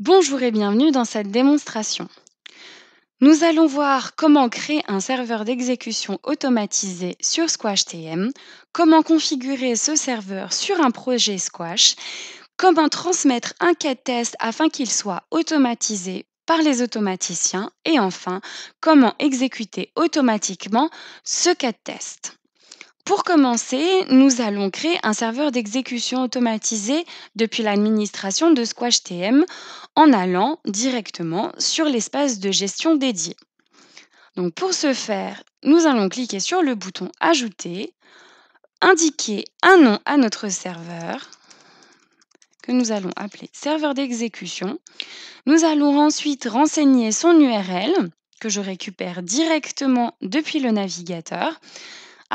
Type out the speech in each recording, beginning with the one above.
Bonjour et bienvenue dans cette démonstration. Nous allons voir comment créer un serveur d'exécution automatisé sur Squash TM, comment configurer ce serveur sur un projet Squash, comment transmettre un cas de test afin qu'il soit automatisé par les automaticiens et enfin comment exécuter automatiquement ce cas de test. Pour commencer, nous allons créer un serveur d'exécution automatisé depuis l'administration de Squash TM en allant directement sur l'espace de gestion dédié. Donc pour ce faire, nous allons cliquer sur le bouton Ajouter, indiquer un nom à notre serveur que nous allons appeler serveur d'exécution. Nous allons ensuite renseigner son URL que je récupère directement depuis le navigateur.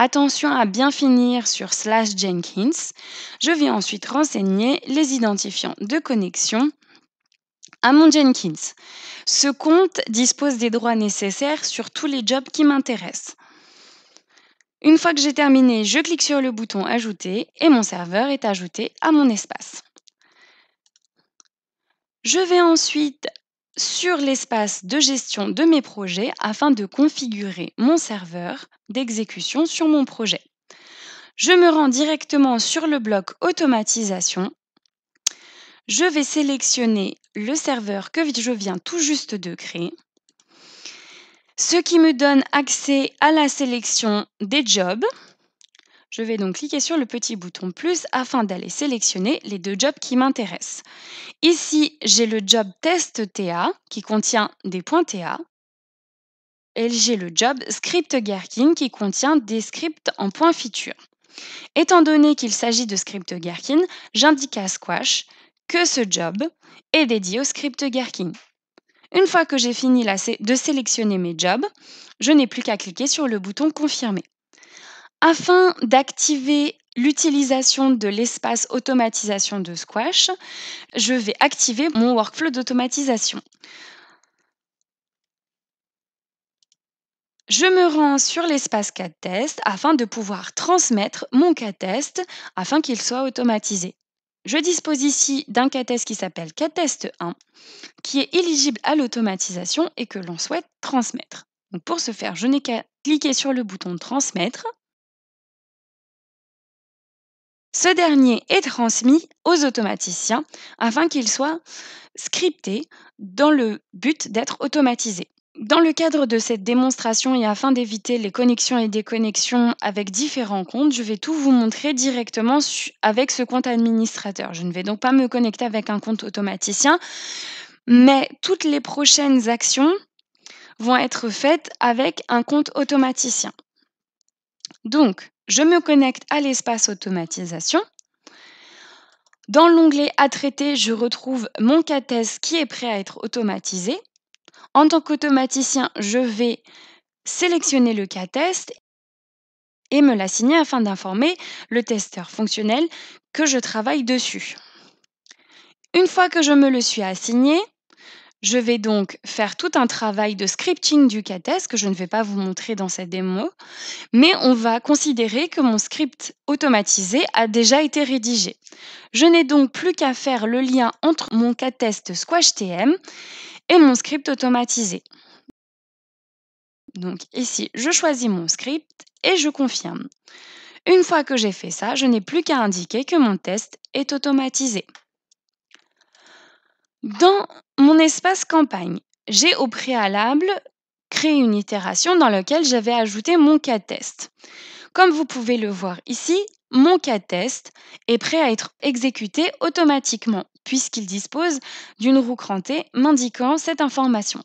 Attention à bien finir sur slash Jenkins. Je vais ensuite renseigner les identifiants de connexion à mon Jenkins. Ce compte dispose des droits nécessaires sur tous les jobs qui m'intéressent. Une fois que j'ai terminé, je clique sur le bouton Ajouter et mon serveur est ajouté à mon espace. Je vais ensuite sur l'espace de gestion de mes projets afin de configurer mon serveur d'exécution sur mon projet. Je me rends directement sur le bloc automatisation. Je vais sélectionner le serveur que je viens tout juste de créer, ce qui me donne accès à la sélection des jobs je vais donc cliquer sur le petit bouton plus afin d'aller sélectionner les deux jobs qui m'intéressent. Ici, j'ai le job test TA qui contient des points TA et j'ai le job script Gherkin qui contient des scripts en points « feature. Étant donné qu'il s'agit de script Gherkin, j'indique à Squash que ce job est dédié au script Gherkin. Une fois que j'ai fini de sélectionner mes jobs, je n'ai plus qu'à cliquer sur le bouton Confirmer. Afin d'activer l'utilisation de l'espace automatisation de Squash, je vais activer mon workflow d'automatisation. Je me rends sur l'espace CAD test afin de pouvoir transmettre mon CAD test afin qu'il soit automatisé. Je dispose ici d'un CAD test qui s'appelle CAD test 1 qui est éligible à l'automatisation et que l'on souhaite transmettre. pour ce faire, je n'ai qu'à cliquer sur le bouton transmettre ce dernier est transmis aux automaticiens afin qu'il soit scripté dans le but d'être automatisé. Dans le cadre de cette démonstration et afin d'éviter les connexions et déconnexions avec différents comptes, je vais tout vous montrer directement avec ce compte administrateur. Je ne vais donc pas me connecter avec un compte automaticien, mais toutes les prochaines actions vont être faites avec un compte automaticien. Donc, je me connecte à l'espace automatisation. Dans l'onglet à traiter, je retrouve mon cas test qui est prêt à être automatisé. En tant qu'automaticien, je vais sélectionner le cas test et me l'assigner afin d'informer le testeur fonctionnel que je travaille dessus. Une fois que je me le suis assigné, je vais donc faire tout un travail de scripting du test e que je ne vais pas vous montrer dans cette démo, mais on va considérer que mon script automatisé a déjà été rédigé. Je n'ai donc plus qu'à faire le lien entre mon e Squash SquashTM et mon script automatisé. Donc ici, je choisis mon script et je confirme. Une fois que j'ai fait ça, je n'ai plus qu'à indiquer que mon test est automatisé. Dans mon espace campagne, j'ai au préalable créé une itération dans laquelle j'avais ajouté mon cas de test. Comme vous pouvez le voir ici, mon cas de test est prêt à être exécuté automatiquement puisqu'il dispose d'une roue crantée m'indiquant cette information.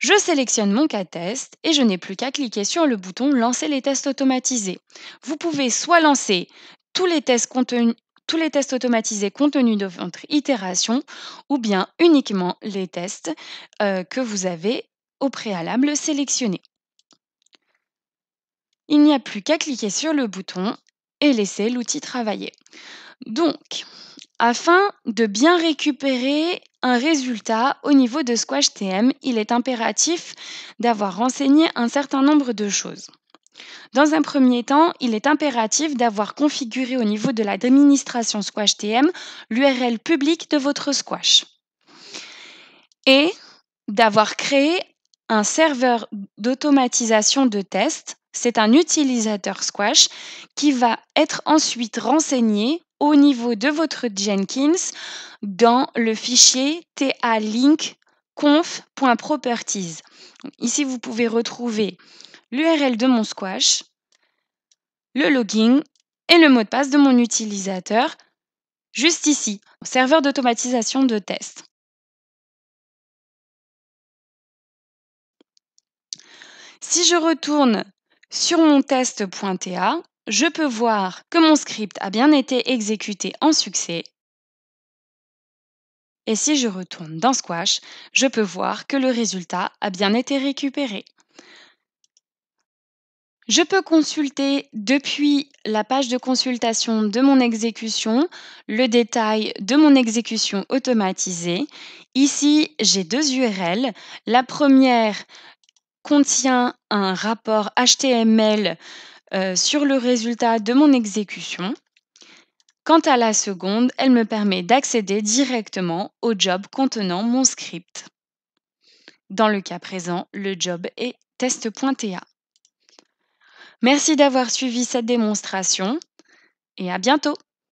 Je sélectionne mon cas test et je n'ai plus qu'à cliquer sur le bouton Lancer les tests automatisés. Vous pouvez soit lancer tous les tests contenus tous les tests automatisés contenus dans votre itération ou bien uniquement les tests euh, que vous avez au préalable sélectionnés. Il n'y a plus qu'à cliquer sur le bouton et laisser l'outil travailler. Donc, afin de bien récupérer un résultat au niveau de Squash TM, il est impératif d'avoir renseigné un certain nombre de choses. Dans un premier temps, il est impératif d'avoir configuré au niveau de l'administration Squash TM l'URL publique de votre Squash et d'avoir créé un serveur d'automatisation de test. C'est un utilisateur Squash qui va être ensuite renseigné au niveau de votre Jenkins dans le fichier ta Ici, vous pouvez retrouver l'URL de mon squash, le login et le mot de passe de mon utilisateur, juste ici, au serveur d'automatisation de test. Si je retourne sur mon test.ta, je peux voir que mon script a bien été exécuté en succès. Et si je retourne dans Squash, je peux voir que le résultat a bien été récupéré. Je peux consulter depuis la page de consultation de mon exécution le détail de mon exécution automatisée. Ici, j'ai deux URL. La première contient un rapport HTML euh, sur le résultat de mon exécution. Quant à la seconde, elle me permet d'accéder directement au job contenant mon script. Dans le cas présent, le job est test.ta. Merci d'avoir suivi cette démonstration et à bientôt